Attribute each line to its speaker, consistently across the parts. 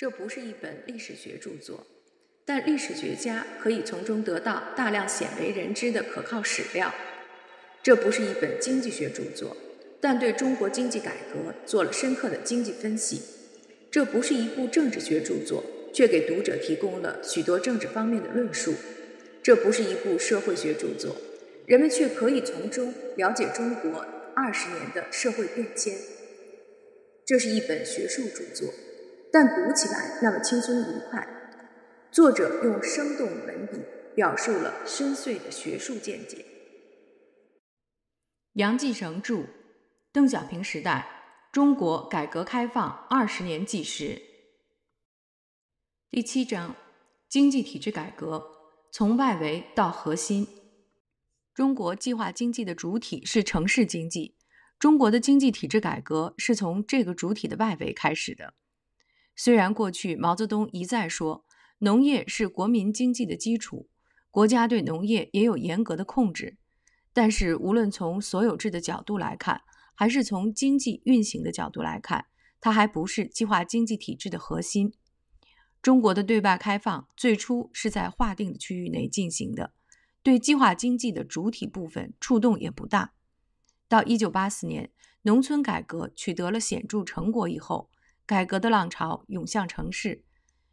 Speaker 1: 这不是一本历史学著作，但历史学家可以从中得到大量鲜为人知的可靠史料。这不是一本经济学著作，但对中国经济改革做了深刻的经济分析。这不是一部政治学著作，却给读者提供了许多政治方面的论述。这不是一部社会学著作，人们却可以从中了解中国二十年的社会变迁。这是一本学术著作。但读起来那么轻松愉快。作者用生动文笔表述了深邃的学术见解。杨继绳著《邓小平时代：中国改革开放二十年纪实》第七章：经济体制改革从外围到核心。中国计划经济的主体是城市经济，中国的经济体制改革是从这个主体的外围开始的。虽然过去毛泽东一再说农业是国民经济的基础，国家对农业也有严格的控制，但是无论从所有制的角度来看，还是从经济运行的角度来看，它还不是计划经济体制的核心。中国的对外开放最初是在划定的区域内进行的，对计划经济的主体部分触动也不大。到1984年，农村改革取得了显著成果以后。改革的浪潮涌向城市，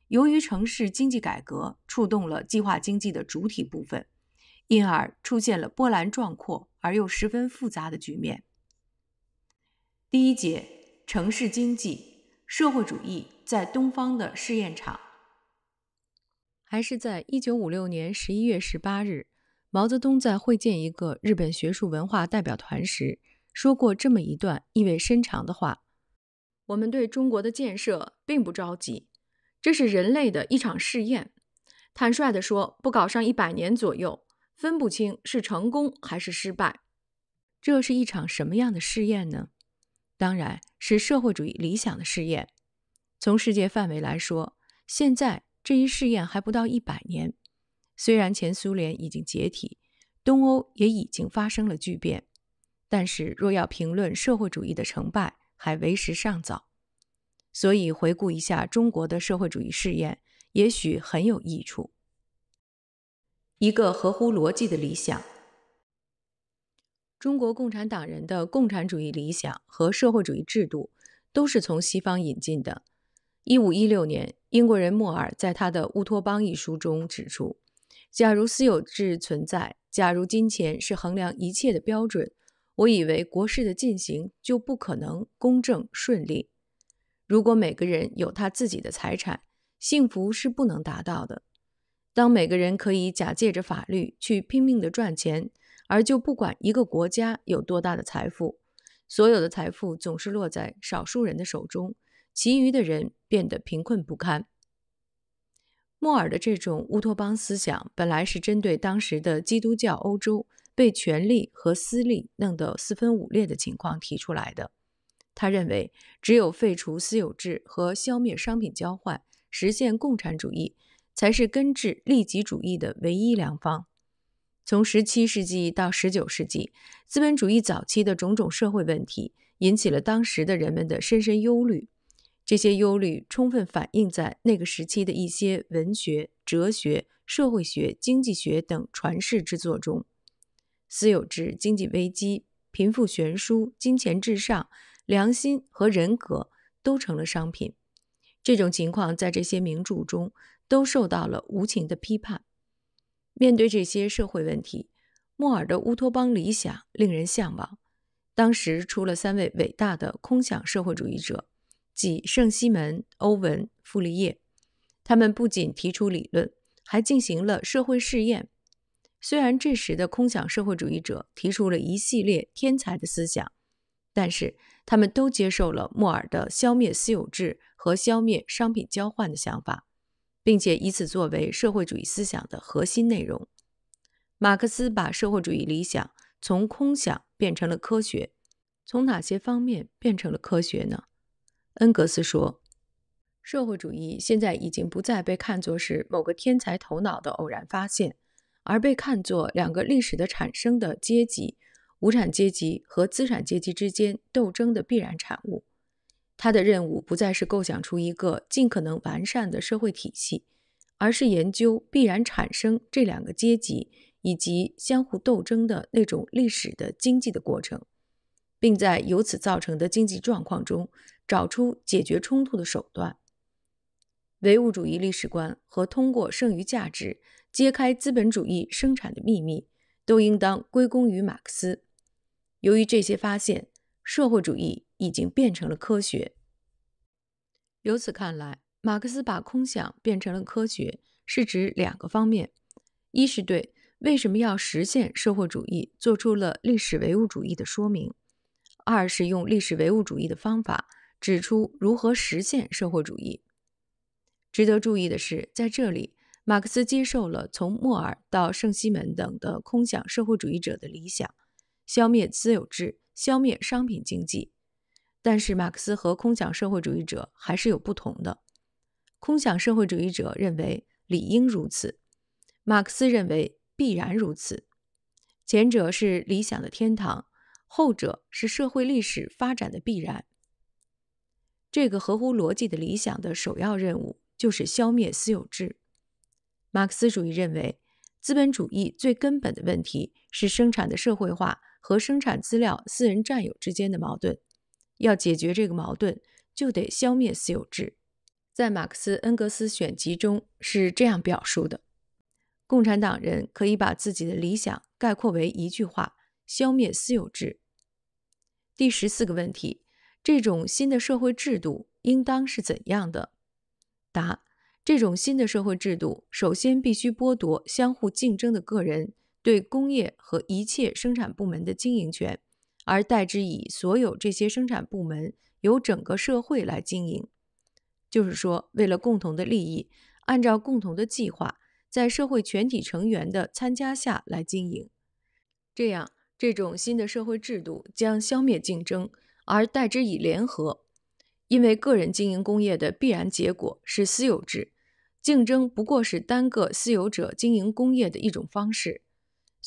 Speaker 1: 由于城市经济改革触动了计划经济的主体部分，因而出现了波澜壮阔而又十分复杂的局面。第一节，城市经济：社会主义在东方的试验场。还是在1956年11月18日，毛泽东在会见一个日本学术文化代表团时说过这么一段意味深长的话。我们对中国的建设并不着急，这是人类的一场试验。坦率地说，不搞上一百年左右，分不清是成功还是失败。这是一场什么样的试验呢？当然是社会主义理想的试验。从世界范围来说，现在这一试验还不到一百年。虽然前苏联已经解体，东欧也已经发生了巨变，但是若要评论社会主义的成败，还为时尚早。所以，回顾一下中国的社会主义试验，也许很有益处。一个合乎逻辑的理想，中国共产党人的共产主义理想和社会主义制度，都是从西方引进的。一五一六年，英国人莫尔在他的《乌托邦》一书中指出：“假如私有制存在，假如金钱是衡量一切的标准，我以为国事的进行就不可能公正顺利。”如果每个人有他自己的财产，幸福是不能达到的。当每个人可以假借着法律去拼命的赚钱，而就不管一个国家有多大的财富，所有的财富总是落在少数人的手中，其余的人变得贫困不堪。莫尔的这种乌托邦思想，本来是针对当时的基督教欧洲被权力和私利弄得四分五裂的情况提出来的。他认为，只有废除私有制和消灭商品交换，实现共产主义，才是根治利己主义的唯一良方。从十七世纪到十九世纪，资本主义早期的种种社会问题引起了当时的人们的深深忧虑。这些忧虑充分反映在那个时期的一些文学、哲学、社会学、经济学等传世之作中。私有制、经济危机、贫富悬殊、金钱至上。良心和人格都成了商品，这种情况在这些名著中都受到了无情的批判。面对这些社会问题，莫尔的乌托邦理想令人向往。当时出了三位伟大的空想社会主义者，即圣西门、欧文、傅立叶。他们不仅提出理论，还进行了社会试验。虽然这时的空想社会主义者提出了一系列天才的思想。但是他们都接受了莫尔的消灭私有制和消灭商品交换的想法，并且以此作为社会主义思想的核心内容。马克思把社会主义理想从空想变成了科学，从哪些方面变成了科学呢？恩格斯说：“社会主义现在已经不再被看作是某个天才头脑的偶然发现，而被看作两个历史的产生的阶级。”无产阶级和资产阶级之间斗争的必然产物，他的任务不再是构想出一个尽可能完善的社会体系，而是研究必然产生这两个阶级以及相互斗争的那种历史的经济的过程，并在由此造成的经济状况中找出解决冲突的手段。唯物主义历史观和通过剩余价值揭开资本主义生产的秘密，都应当归功于马克思。由于这些发现，社会主义已经变成了科学。由此看来，马克思把空想变成了科学，是指两个方面：一是对为什么要实现社会主义做出了历史唯物主义的说明；二是用历史唯物主义的方法指出如何实现社会主义。值得注意的是，在这里，马克思接受了从莫尔到圣西门等的空想社会主义者的理想。消灭私有制，消灭商品经济，但是马克思和空想社会主义者还是有不同的。空想社会主义者认为理应如此，马克思认为必然如此。前者是理想的天堂，后者是社会历史发展的必然。这个合乎逻辑的理想的首要任务就是消灭私有制。马克思主义认为，资本主义最根本的问题是生产的社会化。和生产资料私人占有之间的矛盾，要解决这个矛盾，就得消灭私有制。在马克思、恩格斯选集中是这样表述的：“共产党人可以把自己的理想概括为一句话：消灭私有制。”第十四个问题：这种新的社会制度应当是怎样的？答：这种新的社会制度首先必须剥夺相互竞争的个人。对工业和一切生产部门的经营权，而代之以所有这些生产部门由整个社会来经营，就是说，为了共同的利益，按照共同的计划，在社会全体成员的参加下来经营。这样，这种新的社会制度将消灭竞争，而代之以联合。因为个人经营工业的必然结果是私有制，竞争不过是单个私有者经营工业的一种方式。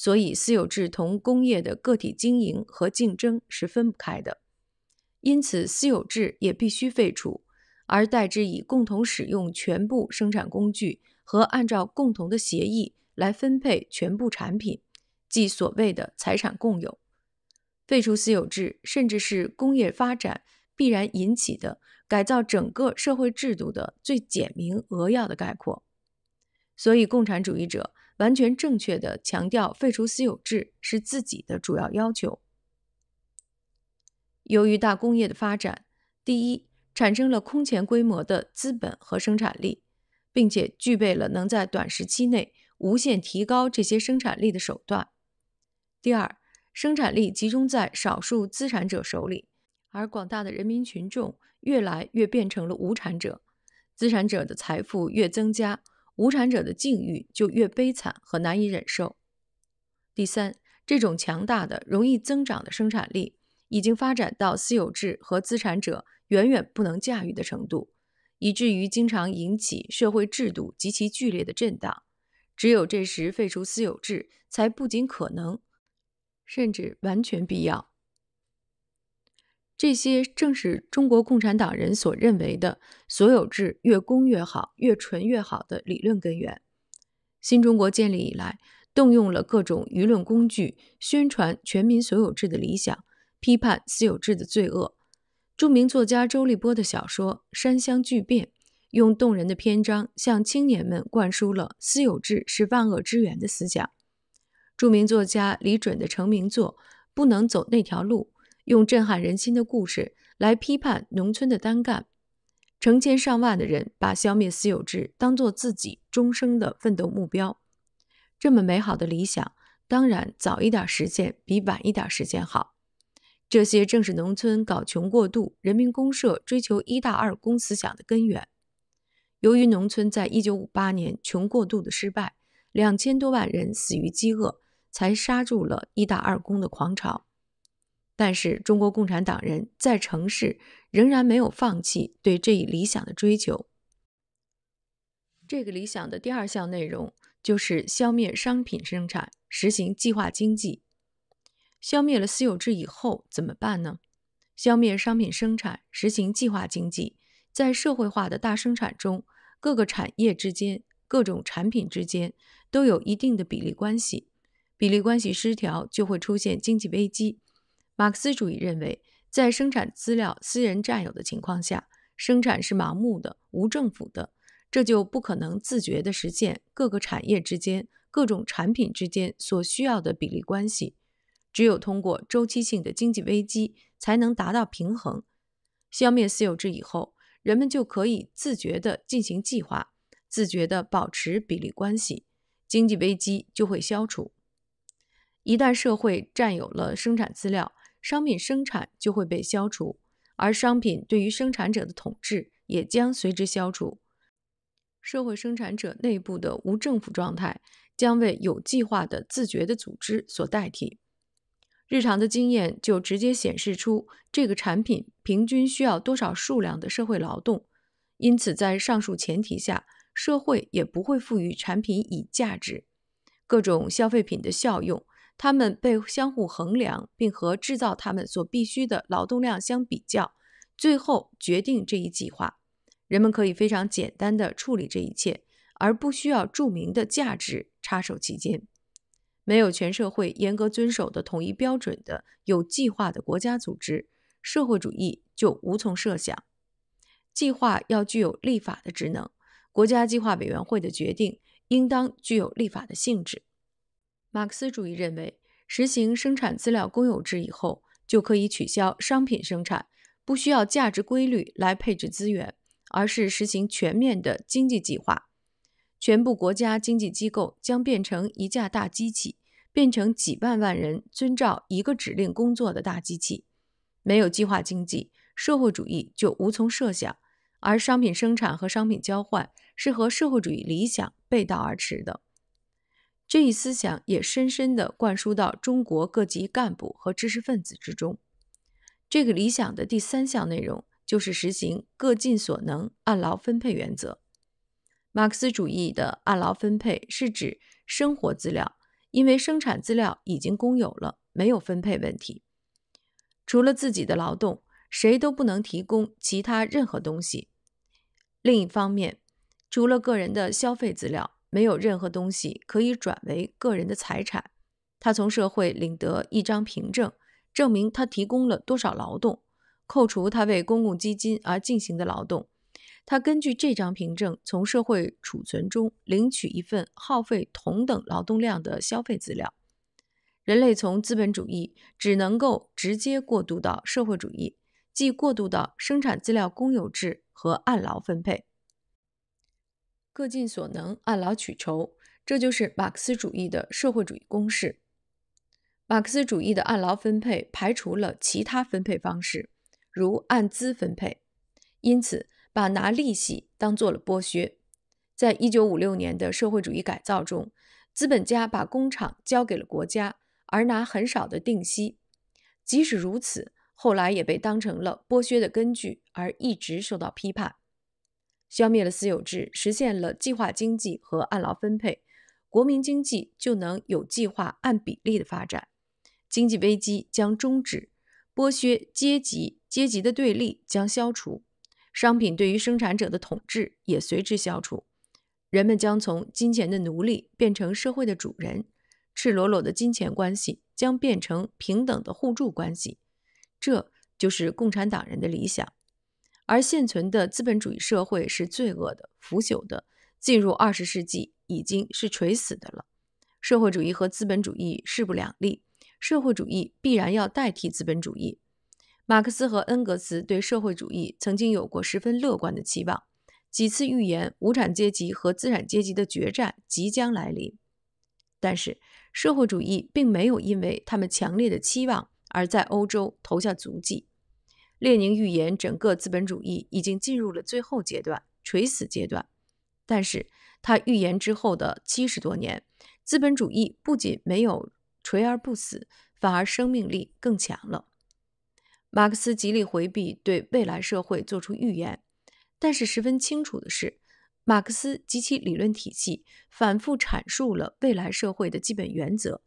Speaker 1: 所以，私有制同工业的个体经营和竞争是分不开的，因此，私有制也必须废除，而代之以共同使用全部生产工具和按照共同的协议来分配全部产品，即所谓的财产共有。废除私有制，甚至是工业发展必然引起的改造整个社会制度的最简明扼要的概括。所以，共产主义者。完全正确的强调废除私有制是自己的主要要求。由于大工业的发展，第一，产生了空前规模的资本和生产力，并且具备了能在短时期内无限提高这些生产力的手段；第二，生产力集中在少数资产者手里，而广大的人民群众越来越变成了无产者，资产者的财富越增加。无产者的境遇就越悲惨和难以忍受。第三，这种强大的、容易增长的生产力已经发展到私有制和资产者远远不能驾驭的程度，以至于经常引起社会制度极其剧烈的震荡。只有这时废除私有制，才不仅可能，甚至完全必要。这些正是中国共产党人所认为的所有制越公越好、越纯越好的理论根源。新中国建立以来，动用了各种舆论工具，宣传全民所有制的理想，批判私有制的罪恶。著名作家周立波的小说《山乡巨变》，用动人的篇章向青年们灌输了私有制是万恶之源的思想。著名作家李准的成名作《不能走那条路》。用震撼人心的故事来批判农村的单干，成千上万的人把消灭私有制当做自己终生的奋斗目标。这么美好的理想，当然早一点实现比晚一点实现好。这些正是农村搞穷过渡、人民公社追求“一大二公”思想的根源。由于农村在一九五八年穷过度的失败，两千多万人死于饥饿，才刹住了“一大二公”的狂潮。但是，中国共产党人在城市仍然没有放弃对这一理想的追求。这个理想的第二项内容就是消灭商品生产，实行计划经济。消灭了私有制以后怎么办呢？消灭商品生产，实行计划经济，在社会化的大生产中，各个产业之间、各种产品之间都有一定的比例关系，比例关系失调就会出现经济危机。马克思主义认为，在生产资料私人占有的情况下，生产是盲目的、无政府的，这就不可能自觉地实现各个产业之间、各种产品之间所需要的比例关系。只有通过周期性的经济危机，才能达到平衡。消灭私有制以后，人们就可以自觉地进行计划，自觉地保持比例关系，经济危机就会消除。一旦社会占有了生产资料，商品生产就会被消除，而商品对于生产者的统治也将随之消除。社会生产者内部的无政府状态将为有计划的自觉的组织所代替。日常的经验就直接显示出这个产品平均需要多少数量的社会劳动。因此，在上述前提下，社会也不会赋予产品以价值。各种消费品的效用。他们被相互衡量，并和制造他们所必需的劳动量相比较，最后决定这一计划。人们可以非常简单地处理这一切，而不需要著名的价值插手其间。没有全社会严格遵守的统一标准的有计划的国家组织，社会主义就无从设想。计划要具有立法的职能，国家计划委员会的决定应当具有立法的性质。马克思主义认为，实行生产资料公有制以后，就可以取消商品生产，不需要价值规律来配置资源，而是实行全面的经济计划。全部国家经济机构将变成一架大机器，变成几万万人遵照一个指令工作的大机器。没有计划经济，社会主义就无从设想。而商品生产和商品交换是和社会主义理想背道而驰的。这一思想也深深地灌输到中国各级干部和知识分子之中。这个理想的第三项内容就是实行各尽所能、按劳分配原则。马克思主义的按劳分配是指生活资料，因为生产资料已经公有了，没有分配问题。除了自己的劳动，谁都不能提供其他任何东西。另一方面，除了个人的消费资料。没有任何东西可以转为个人的财产，他从社会领得一张凭证，证明他提供了多少劳动，扣除他为公共基金而进行的劳动，他根据这张凭证从社会储存中领取一份耗费同等劳动量的消费资料。人类从资本主义只能够直接过渡到社会主义，即过渡到生产资料公有制和按劳分配。各尽所能，按劳取酬，这就是马克思主义的社会主义公式。马克思主义的按劳分配排除了其他分配方式，如按资分配，因此把拿利息当做了剥削。在一九五六年的社会主义改造中，资本家把工厂交给了国家，而拿很少的定息。即使如此，后来也被当成了剥削的根据，而一直受到批判。消灭了私有制，实现了计划经济和按劳分配，国民经济就能有计划按比例的发展，经济危机将终止，剥削阶级阶级的对立将消除，商品对于生产者的统治也随之消除，人们将从金钱的奴隶变成社会的主人，赤裸裸的金钱关系将变成平等的互助关系，这就是共产党人的理想。而现存的资本主义社会是罪恶的、腐朽的，进入二十世纪已经是垂死的了。社会主义和资本主义势不两立，社会主义必然要代替资本主义。马克思和恩格斯对社会主义曾经有过十分乐观的期望，几次预言无产阶级和资产阶级的决战即将来临，但是社会主义并没有因为他们强烈的期望而在欧洲投下足迹。列宁预言整个资本主义已经进入了最后阶段、垂死阶段，但是他预言之后的七十多年，资本主义不仅没有垂而不死，反而生命力更强了。马克思极力回避对未来社会做出预言，但是十分清楚的是，马克思及其理论体系反复阐述了未来社会的基本原则，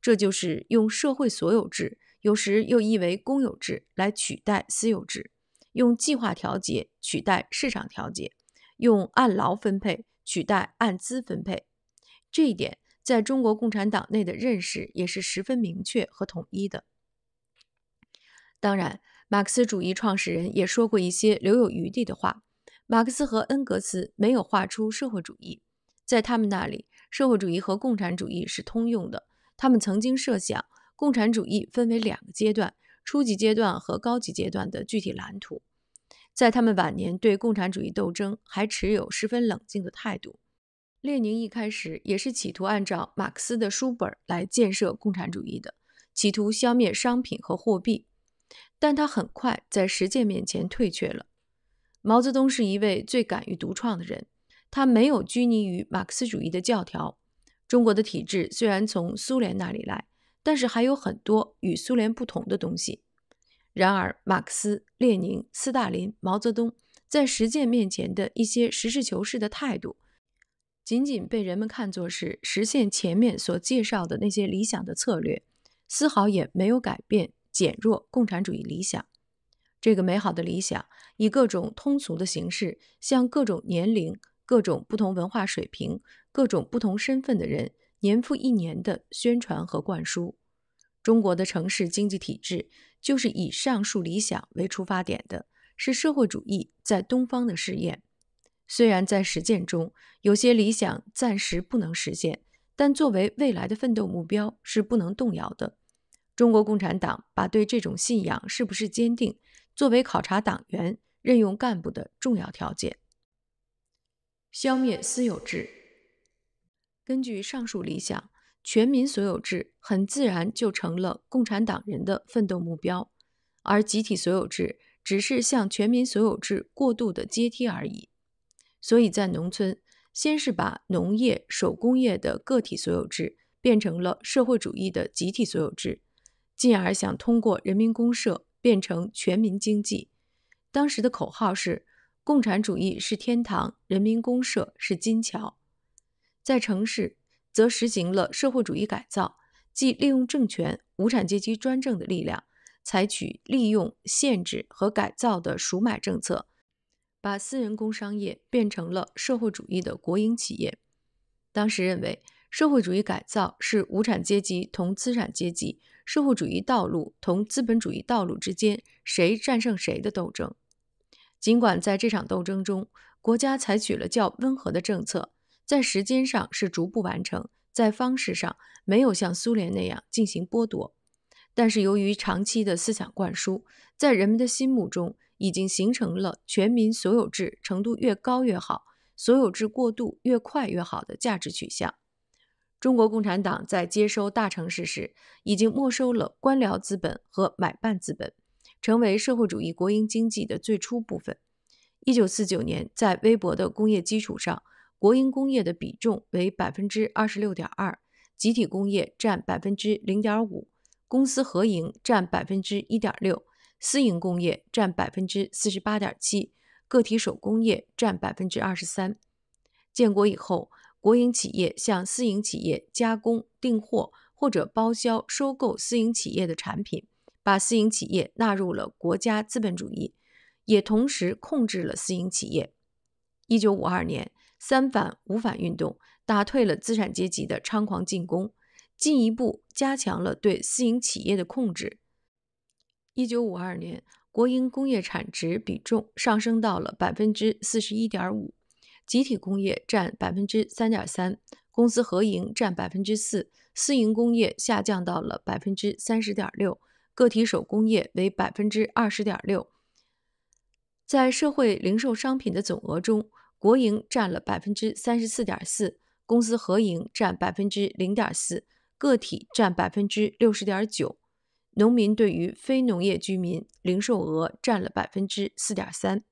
Speaker 1: 这就是用社会所有制。有时又译为公有制来取代私有制，用计划调节取代市场调节，用按劳分配取代按资分配。这一点在中国共产党内的认识也是十分明确和统一的。当然，马克思主义创始人也说过一些留有余地的话。马克思和恩格斯没有画出社会主义，在他们那里，社会主义和共产主义是通用的。他们曾经设想。共产主义分为两个阶段：初级阶段和高级阶段的具体蓝图。在他们晚年，对共产主义斗争还持有十分冷静的态度。列宁一开始也是企图按照马克思的书本来建设共产主义的，企图消灭商品和货币，但他很快在实践面前退却了。毛泽东是一位最敢于独创的人，他没有拘泥于马克思主义的教条。中国的体制虽然从苏联那里来。但是还有很多与苏联不同的东西。然而，马克思、列宁、斯大林、毛泽东在实践面前的一些实事求是的态度，仅仅被人们看作是实现前面所介绍的那些理想的策略，丝毫也没有改变、减弱共产主义理想这个美好的理想，以各种通俗的形式向各种年龄、各种不同文化水平、各种不同身份的人。年复一年的宣传和灌输，中国的城市经济体制就是以上述理想为出发点的，是社会主义在东方的试验。虽然在实践中有些理想暂时不能实现，但作为未来的奋斗目标是不能动摇的。中国共产党把对这种信仰是不是坚定作为考察党员、任用干部的重要条件。消灭私有制。根据上述理想，全民所有制很自然就成了共产党人的奋斗目标，而集体所有制只是向全民所有制过渡的阶梯而已。所以在农村，先是把农业、手工业的个体所有制变成了社会主义的集体所有制，进而想通过人民公社变成全民经济。当时的口号是：“共产主义是天堂，人民公社是金桥。”在城市，则实行了社会主义改造，即利用政权、无产阶级专政的力量，采取利用、限制和改造的赎买政策，把私人工商业变成了社会主义的国营企业。当时认为，社会主义改造是无产阶级同资产阶级、社会主义道路同资本主义道路之间谁战胜谁的斗争。尽管在这场斗争中，国家采取了较温和的政策。在时间上是逐步完成，在方式上没有像苏联那样进行剥夺，但是由于长期的思想灌输，在人们的心目中已经形成了全民所有制程度越高越好，所有制过渡越快越好的价值取向。中国共产党在接收大城市时，已经没收了官僚资本和买办资本，成为社会主义国营经济的最初部分。一九四九年，在微薄的工业基础上。国营工业的比重为百分之二十六点二，集体工业占百分之零点五，公私合营占百分之一点六，私营工业占百分之四十八点七，个体手工业占百分之二十三。建国以后，国营企业向私营企业加工订货或者包销收购私营企业的产品，把私营企业纳入了国家资本主义，也同时控制了私营企业。一九五二年。三反五反运动打退了资产阶级的猖狂进攻，进一步加强了对私营企业的控制。一九五二年，国营工业产值比重上升到了百分之四十一点五，集体工业占百分之三点三，公司合营占百分之四，私营工业下降到了百分之三十点六，个体手工业为百分之二十点六。在社会零售商品的总额中，国营占了百分之三十四点四，公司合营占百分之零点四，个体占百分之六十点九，农民对于非农业居民零售额占了百分之四点三。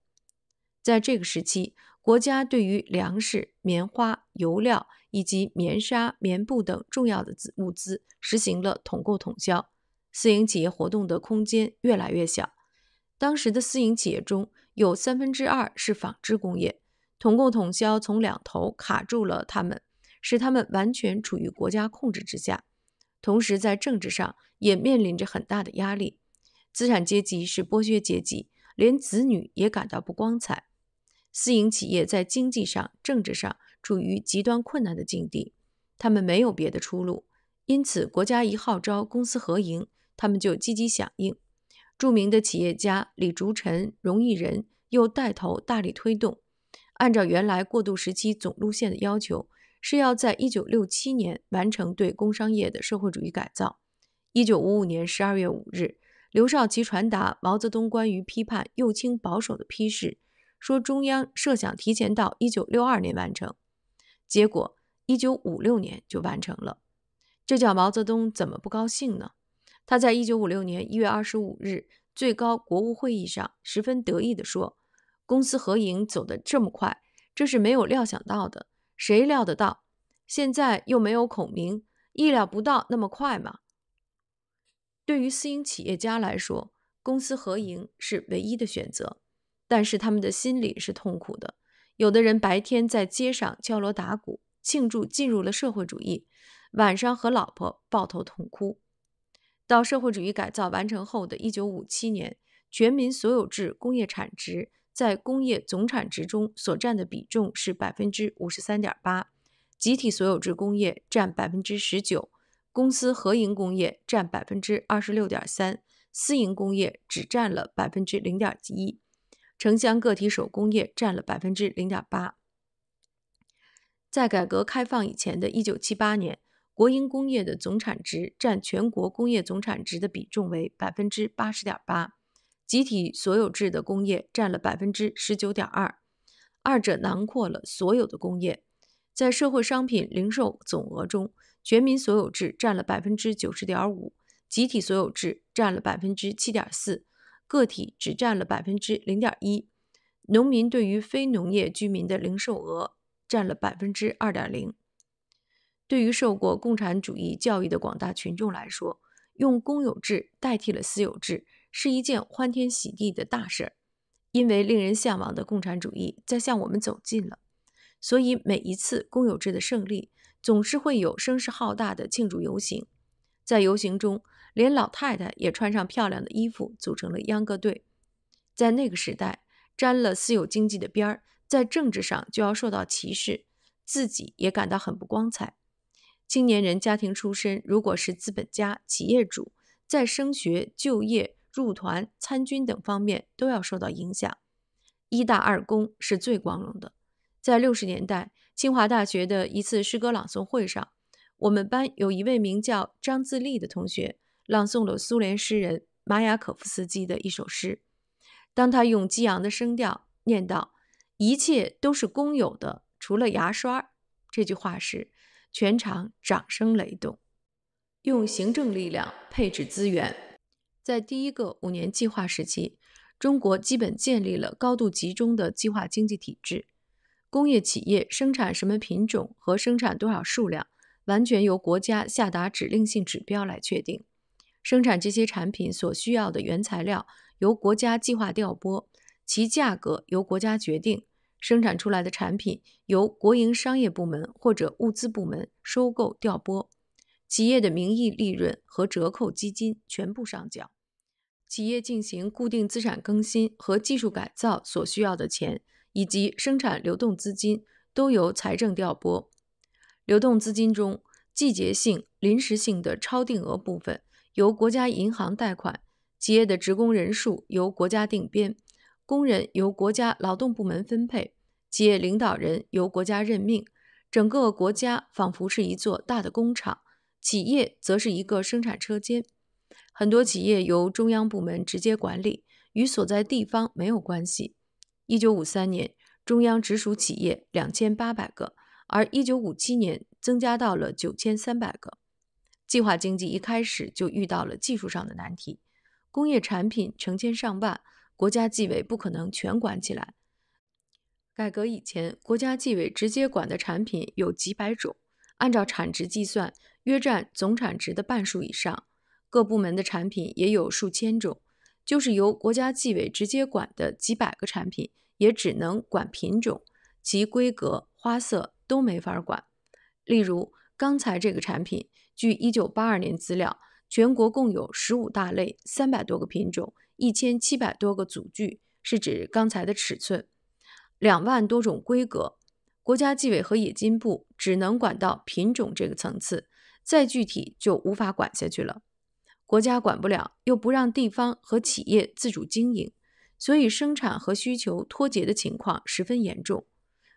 Speaker 1: 在这个时期，国家对于粮食、棉花、油料以及棉纱、棉布等重要的物资实行了统购统销，私营企业活动的空间越来越小。当时的私营企业中有三分之二是纺织工业。统共统销从两头卡住了他们，使他们完全处于国家控制之下。同时，在政治上也面临着很大的压力。资产阶级是剥削阶级，连子女也感到不光彩。私营企业在经济上、政治上处于极端困难的境地，他们没有别的出路。因此，国家一号召公私合营，他们就积极响应。著名的企业家李竹臣、荣毅仁又带头大力推动。按照原来过渡时期总路线的要求，是要在1967年完成对工商业的社会主义改造。1955年12月5日，刘少奇传达毛泽东关于批判右倾保守的批示，说中央设想提前到1962年完成，结果1956年就完成了，这叫毛泽东怎么不高兴呢？他在1956年1月25日最高国务会议上十分得意地说。公私合营走得这么快，这是没有料想到的。谁料得到？现在又没有孔明，意料不到那么快嘛。对于私营企业家来说，公私合营是唯一的选择，但是他们的心里是痛苦的。有的人白天在街上敲锣打鼓庆祝进入了社会主义，晚上和老婆抱头痛哭。到社会主义改造完成后的一九五七年，全民所有制工业产值。在工业总产值中所占的比重是百分之五十三点八，集体所有制工业占百分之十九，公司合营工业占百分之二十六点三，私营工业只占了百分之零点一，城乡个体手工业占了百分之零点八。在改革开放以前的一九七八年，国营工业的总产值占全国工业总产值的比重为百分之八十点八。集体所有制的工业占了百分之十九点二，二者囊括了所有的工业。在社会商品零售总额中，全民所有制占了百分之九十点五，集体所有制占了百分之七点四，个体只占了百分之零点一。农民对于非农业居民的零售额占了百分之二点零。对于受过共产主义教育的广大群众来说，用公有制代替了私有制。是一件欢天喜地的大事儿，因为令人向往的共产主义在向我们走近了。所以每一次公有制的胜利，总是会有声势浩大的庆祝游行。在游行中，连老太太也穿上漂亮的衣服，组成了秧歌队。在那个时代，沾了私有经济的边儿，在政治上就要受到歧视，自己也感到很不光彩。青年人家庭出身，如果是资本家、企业主，在升学、就业。入团、参军等方面都要受到影响。一大二公是最光荣的。在六十年代，清华大学的一次诗歌朗诵会上，我们班有一位名叫张自立的同学朗诵了苏联诗人马雅可夫斯基的一首诗。当他用激昂的声调念道：“一切都是公有的，除了牙刷。”这句话时，全场掌声雷动。用行政力量配置资源。在第一个五年计划时期，中国基本建立了高度集中的计划经济体制。工业企业生产什么品种和生产多少数量，完全由国家下达指令性指标来确定。生产这些产品所需要的原材料由国家计划调拨，其价格由国家决定。生产出来的产品由国营商业部门或者物资部门收购调拨，企业的名义利润和折扣基金全部上缴。企业进行固定资产更新和技术改造所需要的钱，以及生产流动资金，都由财政调拨。流动资金中季节性、临时性的超定额部分，由国家银行贷款。企业的职工人数由国家定编，工人由国家劳动部门分配，企业领导人由国家任命。整个国家仿佛是一座大的工厂，企业则是一个生产车间。很多企业由中央部门直接管理，与所在地方没有关系。一九五三年，中央直属企业两千八百个，而一九五七年增加到了九千三百个。计划经济一开始就遇到了技术上的难题，工业产品成千上万，国家纪委不可能全管起来。改革以前，国家纪委直接管的产品有几百种，按照产值计算，约占总产值的半数以上。各部门的产品也有数千种，就是由国家纪委直接管的几百个产品，也只能管品种其规格、花色都没法管。例如刚才这个产品，据一九八二年资料，全国共有十五大类、三百多个品种、一千七百多个组距，是指刚才的尺寸，两万多种规格。国家纪委和冶金部只能管到品种这个层次，再具体就无法管下去了。国家管不了，又不让地方和企业自主经营，所以生产和需求脱节的情况十分严重。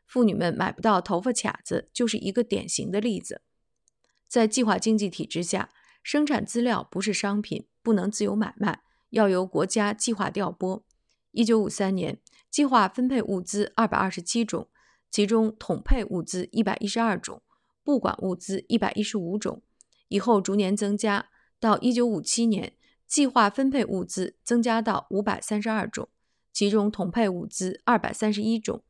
Speaker 1: 妇女们买不到头发卡子，就是一个典型的例子。在计划经济体制下，生产资料不是商品，不能自由买卖，要由国家计划调拨。一九五三年，计划分配物资二百二十七种，其中统配物资一百一十二种，不管物资一百一十五种，以后逐年增加。到一九五七年，计划分配物资增加到五百三十二种，其中统配物资二百三十一种。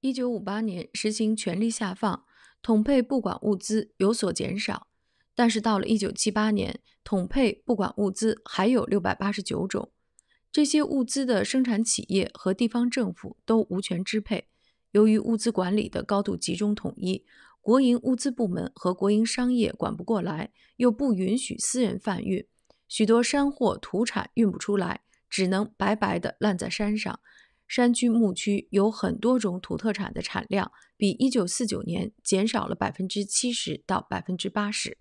Speaker 1: 一九五八年实行权力下放，统配不管物资有所减少，但是到了一九七八年，统配不管物资还有六百八十九种，这些物资的生产企业和地方政府都无权支配。由于物资管理的高度集中统一。国营物资部门和国营商业管不过来，又不允许私人贩运，许多山货土产运不出来，只能白白的烂在山上。山区牧区有很多种土特产的产量，比一九四九年减少了百分之七十到百分之八十。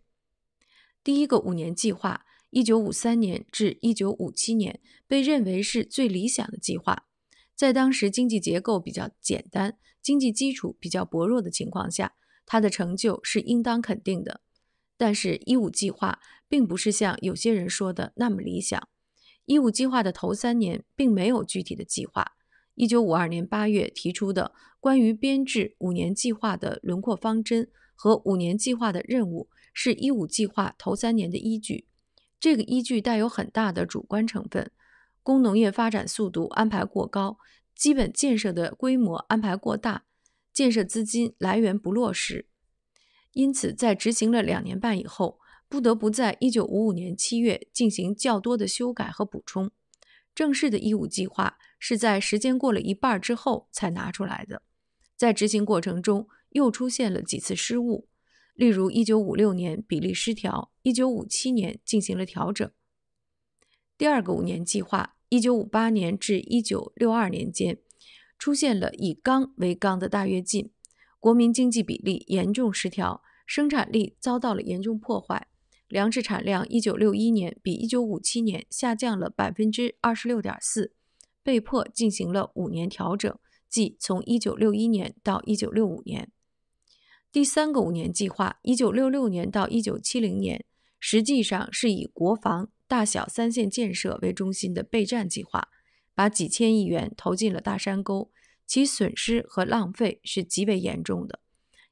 Speaker 1: 第一个五年计划（一九五三年至一九五七年）被认为是最理想的计划，在当时经济结构比较简单、经济基础比较薄弱的情况下。他的成就是应当肯定的，但是“一五”计划并不是像有些人说的那么理想。“一五”计划的头三年并没有具体的计划。1952年8月提出的关于编制五年计划的轮廓方针和五年计划的任务是一五计划头三年的依据，这个依据带有很大的主观成分。工农业发展速度安排过高，基本建设的规模安排过大。建设资金来源不落实，因此在执行了两年半以后，不得不在1955年7月进行较多的修改和补充。正式的义务计划是在时间过了一半之后才拿出来的。在执行过程中又出现了几次失误，例如1956年比例失调，1957年进行了调整。第二个五年计划，1958年至1962年间。出现了以钢为纲的大跃进，国民经济比例严重失调，生产力遭到了严重破坏。粮食产量，一九六一年比一九五七年下降了百分之二十六点四，被迫进行了五年调整，即从一九六一年到一九六五年。第三个五年计划，一九六六年到一九七零年，实际上是以国防、大小三线建设为中心的备战计划。把几千亿元投进了大山沟，其损失和浪费是极为严重的。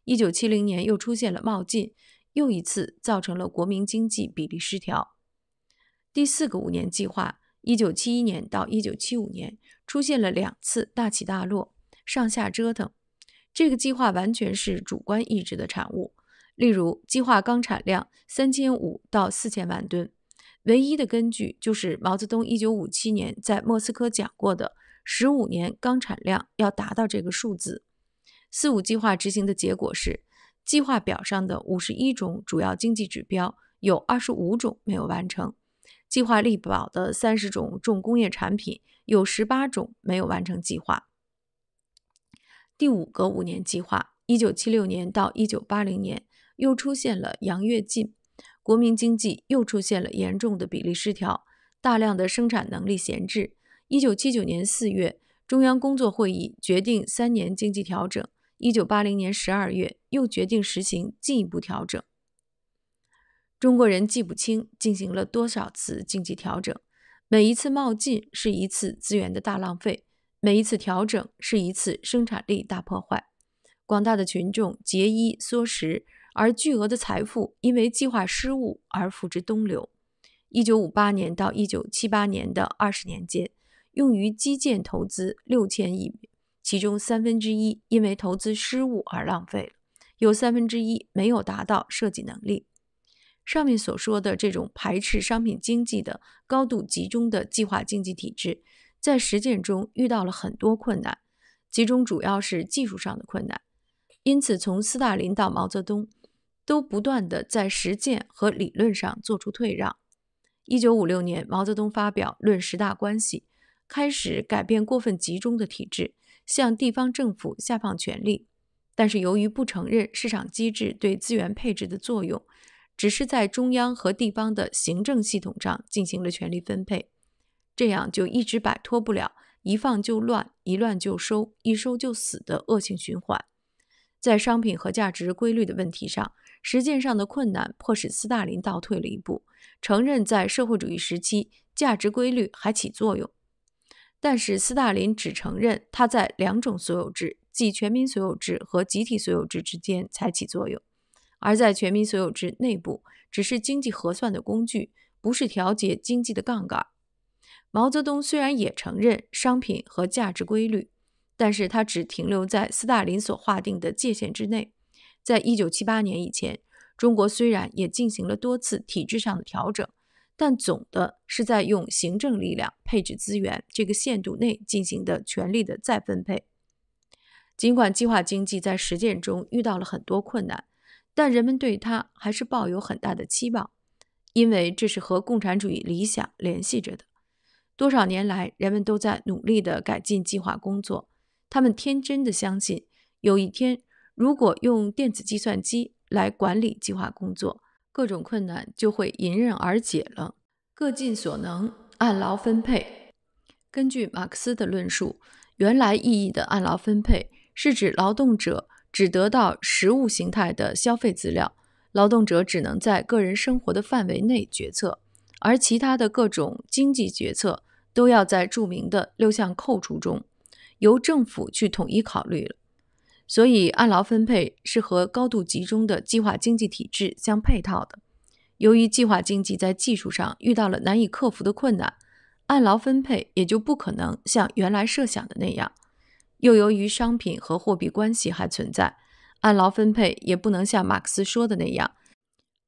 Speaker 1: 一九七零年又出现了冒进，又一次造成了国民经济比例失调。第四个五年计划（一九七一年到一九七五年）出现了两次大起大落，上下折腾。这个计划完全是主观意志的产物。例如，计划钢产量三千五到四千万吨。唯一的根据就是毛泽东一九五七年在莫斯科讲过的，十五年钢产量要达到这个数字。四五计划执行的结果是，计划表上的五十一种主要经济指标有二十五种没有完成，计划力保的三十种重工业产品有十八种没有完成计划。第五个五年计划（一九七六年到一九八零年）又出现了“杨跃进”。国民经济又出现了严重的比例失调，大量的生产能力闲置。一九七九年四月，中央工作会议决定三年经济调整；一九八零年十二月，又决定实行进一步调整。中国人记不清进行了多少次经济调整，每一次冒进是一次资源的大浪费，每一次调整是一次生产力大破坏。广大的群众节衣缩食。而巨额的财富因为计划失误而付之东流。一九五八年到一九七八年的二十年间，用于基建投资六千亿，其中三分之一因为投资失误而浪费了，有三分之一没有达到设计能力。上面所说的这种排斥商品经济的、高度集中的计划经济体制，在实践中遇到了很多困难，其中主要是技术上的困难。因此，从斯大林到毛泽东。都不断地在实践和理论上做出退让。一九五六年，毛泽东发表《论十大关系》，开始改变过分集中的体制，向地方政府下放权力。但是，由于不承认市场机制对资源配置的作用，只是在中央和地方的行政系统上进行了权力分配，这样就一直摆脱不了一放就乱、一乱就收、一收就死的恶性循环。在商品和价值规律的问题上，实践上的困难迫使斯大林倒退了一步，承认在社会主义时期价值规律还起作用。但是，斯大林只承认它在两种所有制，即全民所有制和集体所有制之间才起作用，而在全民所有制内部，只是经济核算的工具，不是调节经济的杠杆。毛泽东虽然也承认商品和价值规律。但是它只停留在斯大林所划定的界限之内。在一九七八年以前，中国虽然也进行了多次体制上的调整，但总的是在用行政力量配置资源这个限度内进行的权力的再分配。尽管计划经济在实践中遇到了很多困难，但人们对它还是抱有很大的期望，因为这是和共产主义理想联系着的。多少年来，人们都在努力地改进计划工作。他们天真的相信，有一天如果用电子计算机来管理计划工作，各种困难就会迎刃而解了。各尽所能，按劳分配。根据马克思的论述，原来意义的按劳分配是指劳动者只得到实物形态的消费资料，劳动者只能在个人生活的范围内决策，而其他的各种经济决策都要在著名的六项扣除中。由政府去统一考虑了，所以按劳分配是和高度集中的计划经济体制相配套的。由于计划经济在技术上遇到了难以克服的困难，按劳分配也就不可能像原来设想的那样。又由于商品和货币关系还存在，按劳分配也不能像马克思说的那样，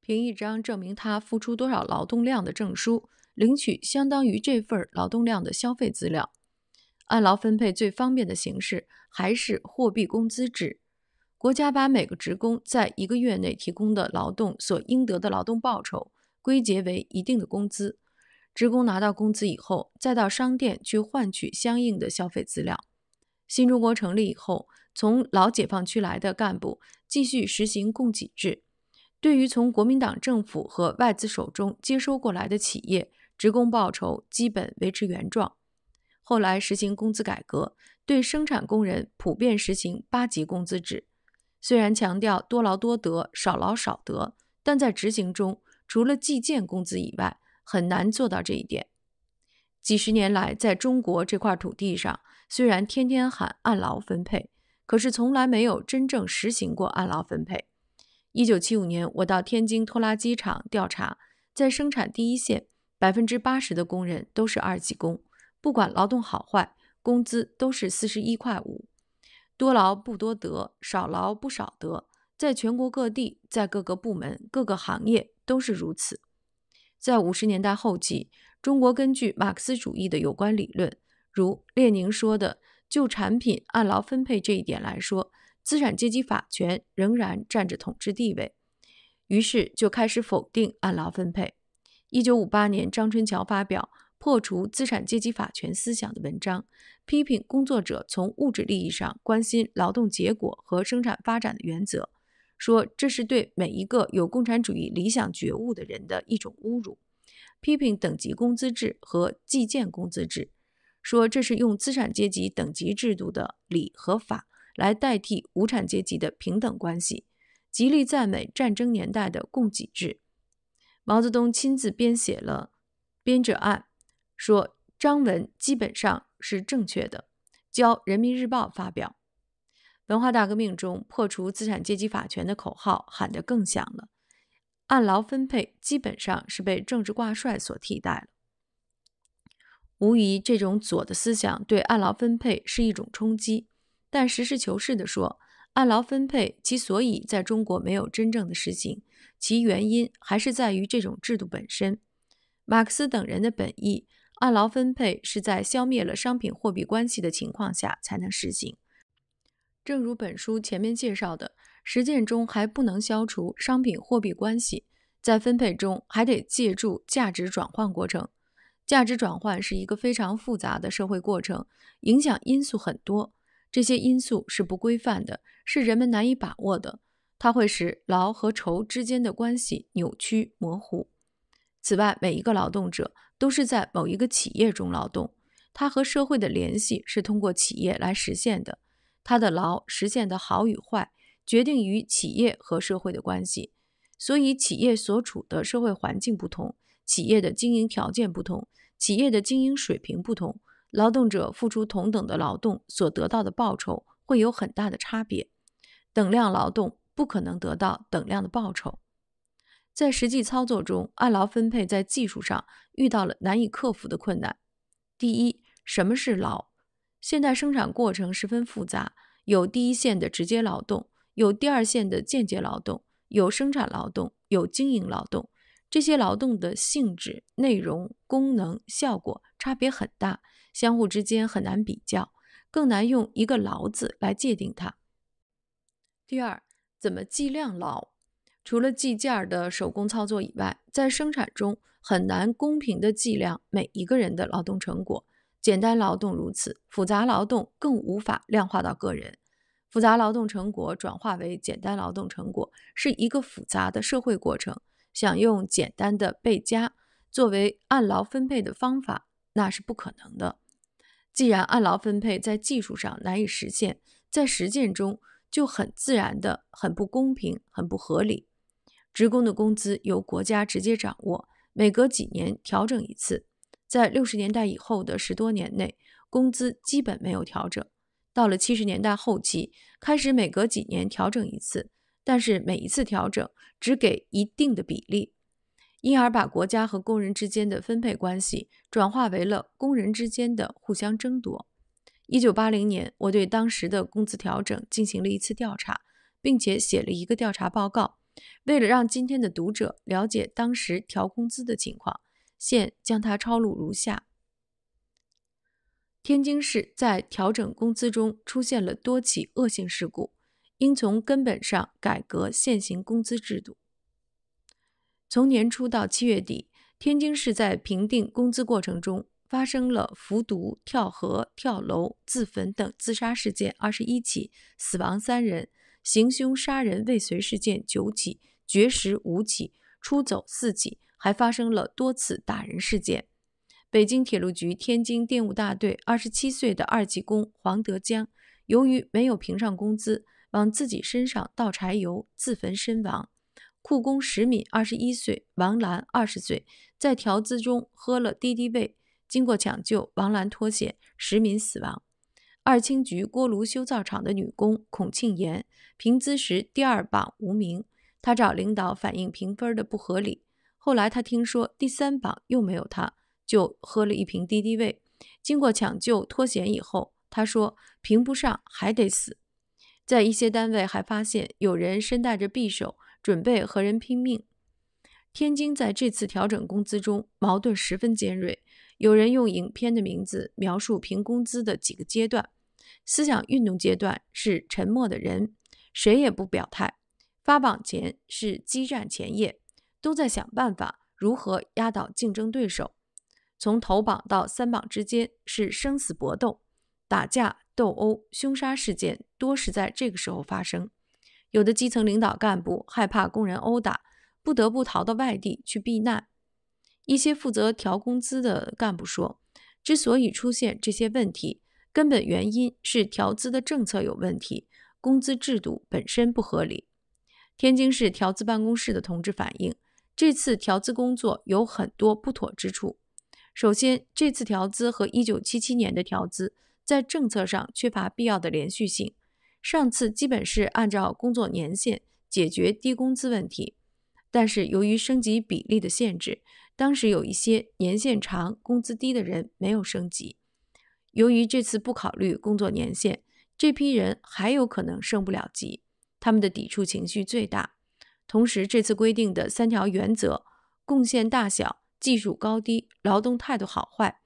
Speaker 1: 凭一张证明他付出多少劳动量的证书，领取相当于这份劳动量的消费资料。按劳分配最方便的形式还是货币工资制。国家把每个职工在一个月内提供的劳动所应得的劳动报酬归结为一定的工资，职工拿到工资以后，再到商店去换取相应的消费资料。新中国成立以后，从老解放区来的干部继续实行供给制，对于从国民党政府和外资手中接收过来的企业，职工报酬基本维持原状。后来实行工资改革，对生产工人普遍实行八级工资制。虽然强调多劳多得、少劳少得，但在执行中，除了计件工资以外，很难做到这一点。几十年来，在中国这块土地上，虽然天天喊按劳分配，可是从来没有真正实行过按劳分配。一九七五年，我到天津拖拉机厂调查，在生产第一线，百分之八十的工人都是二级工。不管劳动好坏，工资都是四十一块五，多劳不多得，少劳不少得，在全国各地，在各个部门、各个行业都是如此。在五十年代后期，中国根据马克思主义的有关理论，如列宁说的“就产品按劳分配这一点来说，资产阶级法权仍然占着统治地位”，于是就开始否定按劳分配。一九五八年，张春桥发表。破除资产阶级法权思想的文章，批评工作者从物质利益上关心劳动结果和生产发展的原则，说这是对每一个有共产主义理想觉悟的人的一种侮辱；批评等级工资制和计件工资制，说这是用资产阶级等级制度的理和法来代替无产阶级的平等关系；极力赞美战争年代的供给制。毛泽东亲自编写了编者按。说张文基本上是正确的，交《人民日报》发表。文化大革命中破除资产阶级法权的口号喊得更响了，按劳分配基本上是被政治挂帅所替代了。无疑，这种左的思想对按劳分配是一种冲击。但实事求是地说，按劳分配之所以在中国没有真正的实行，其原因还是在于这种制度本身。马克思等人的本意。按劳分配是在消灭了商品货币关系的情况下才能实行。正如本书前面介绍的，实践中还不能消除商品货币关系，在分配中还得借助价值转换过程。价值转换是一个非常复杂的社会过程，影响因素很多，这些因素是不规范的，是人们难以把握的，它会使劳和酬之间的关系扭曲模糊。此外，每一个劳动者。都是在某一个企业中劳动，他和社会的联系是通过企业来实现的。他的劳实现的好与坏，决定于企业和社会的关系。所以，企业所处的社会环境不同，企业的经营条件不同，企业的经营水平不同，劳动者付出同等的劳动，所得到的报酬会有很大的差别。等量劳动不可能得到等量的报酬。在实际操作中，按劳分配在技术上遇到了难以克服的困难。第一，什么是劳？现代生产过程十分复杂，有第一线的直接劳动，有第二线的间接劳动，有生产劳动，有经营劳动，这些劳动的性质、内容、功能、效果差别很大，相互之间很难比较，更难用一个“劳”字来界定它。第二，怎么计量劳？除了计件的手工操作以外，在生产中很难公平地计量每一个人的劳动成果。简单劳动如此，复杂劳动更无法量化到个人。复杂劳动成果转化为简单劳动成果是一个复杂的社会过程，想用简单的倍加作为按劳分配的方法，那是不可能的。既然按劳分配在技术上难以实现，在实践中就很自然的很不公平，很不合理。职工的工资由国家直接掌握，每隔几年调整一次。在六十年代以后的十多年内，工资基本没有调整。到了七十年代后期，开始每隔几年调整一次，但是每一次调整只给一定的比例，因而把国家和工人之间的分配关系转化为了工人之间的互相争夺。一九八零年，我对当时的工资调整进行了一次调查，并且写了一个调查报告。为了让今天的读者了解当时调工资的情况，现将它抄录如下：天津市在调整工资中出现了多起恶性事故，应从根本上改革现行工资制度。从年初到七月底，天津市在评定工资过程中发生了服毒、跳河、跳楼、自焚等自杀事件二十一起，死亡三人。行凶杀人未遂事件九起，绝食五起，出走四起，还发生了多次打人事件。北京铁路局天津电务大队二十七岁的二级工黄德江，由于没有评上工资，往自己身上倒柴油自焚身亡。库工石敏二十一岁，王兰二十岁，在调资中喝了敌敌畏，经过抢救，王兰脱险，石敏死亡。二轻局锅炉修造厂的女工孔庆妍，评资时第二榜无名，她找领导反映评分的不合理。后来她听说第三榜又没有她，就喝了一瓶敌敌畏。经过抢救脱险以后，她说评不上还得死。在一些单位还发现有人身带着匕首，准备和人拼命。天津在这次调整工资中矛盾十分尖锐，有人用影片的名字描述评工资的几个阶段。思想运动阶段是沉默的人，谁也不表态。发榜前是激战前夜，都在想办法如何压倒竞争对手。从投榜到三榜之间是生死搏斗，打架、斗殴、凶杀事件多是在这个时候发生。有的基层领导干部害怕工人殴打，不得不逃到外地去避难。一些负责调工资的干部说，之所以出现这些问题。根本原因是调资的政策有问题，工资制度本身不合理。天津市调资办公室的同志反映，这次调资工作有很多不妥之处。首先，这次调资和1977年的调资在政策上缺乏必要的连续性。上次基本是按照工作年限解决低工资问题，但是由于升级比例的限制，当时有一些年限长、工资低的人没有升级。由于这次不考虑工作年限，这批人还有可能升不了级，他们的抵触情绪最大。同时，这次规定的三条原则——贡献大小、技术高低、劳动态度好坏，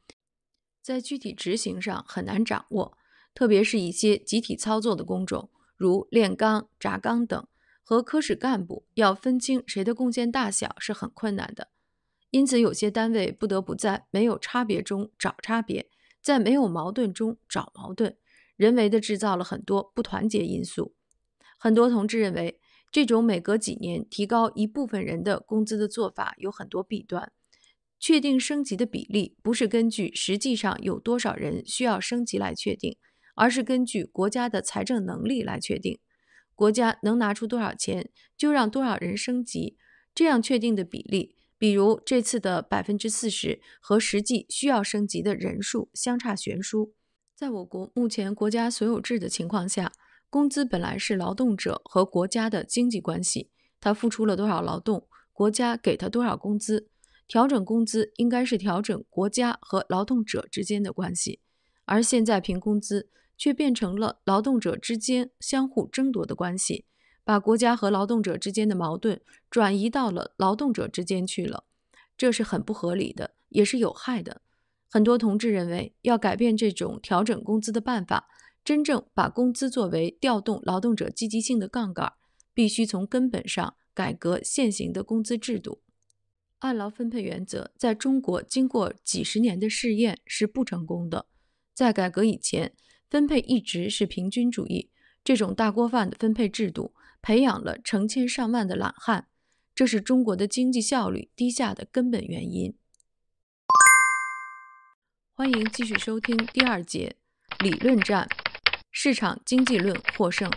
Speaker 1: 在具体执行上很难掌握，特别是一些集体操作的工种，如炼钢、轧钢等，和科室干部要分清谁的贡献大小是很困难的。因此，有些单位不得不在没有差别中找差别。在没有矛盾中找矛盾，人为地制造了很多不团结因素。很多同志认为，这种每隔几年提高一部分人的工资的做法有很多弊端。确定升级的比例，不是根据实际上有多少人需要升级来确定，而是根据国家的财政能力来确定。国家能拿出多少钱，就让多少人升级。这样确定的比例。比如这次的百分之四十和实际需要升级的人数相差悬殊。在我国目前国家所有制的情况下，工资本来是劳动者和国家的经济关系，他付出了多少劳动，国家给他多少工资。调整工资应该是调整国家和劳动者之间的关系，而现在评工资却变成了劳动者之间相互争夺的关系。把国家和劳动者之间的矛盾转移到了劳动者之间去了，这是很不合理的，也是有害的。很多同志认为，要改变这种调整工资的办法，真正把工资作为调动劳动者积极性的杠杆，必须从根本上改革现行的工资制度。按劳分配原则在中国经过几十年的试验是不成功的。在改革以前，分配一直是平均主义，这种大锅饭的分配制度。培养了成千上万的懒汉，这是中国的经济效率低下的根本原因。欢迎继续收听第二节理论战，市场经济论获胜。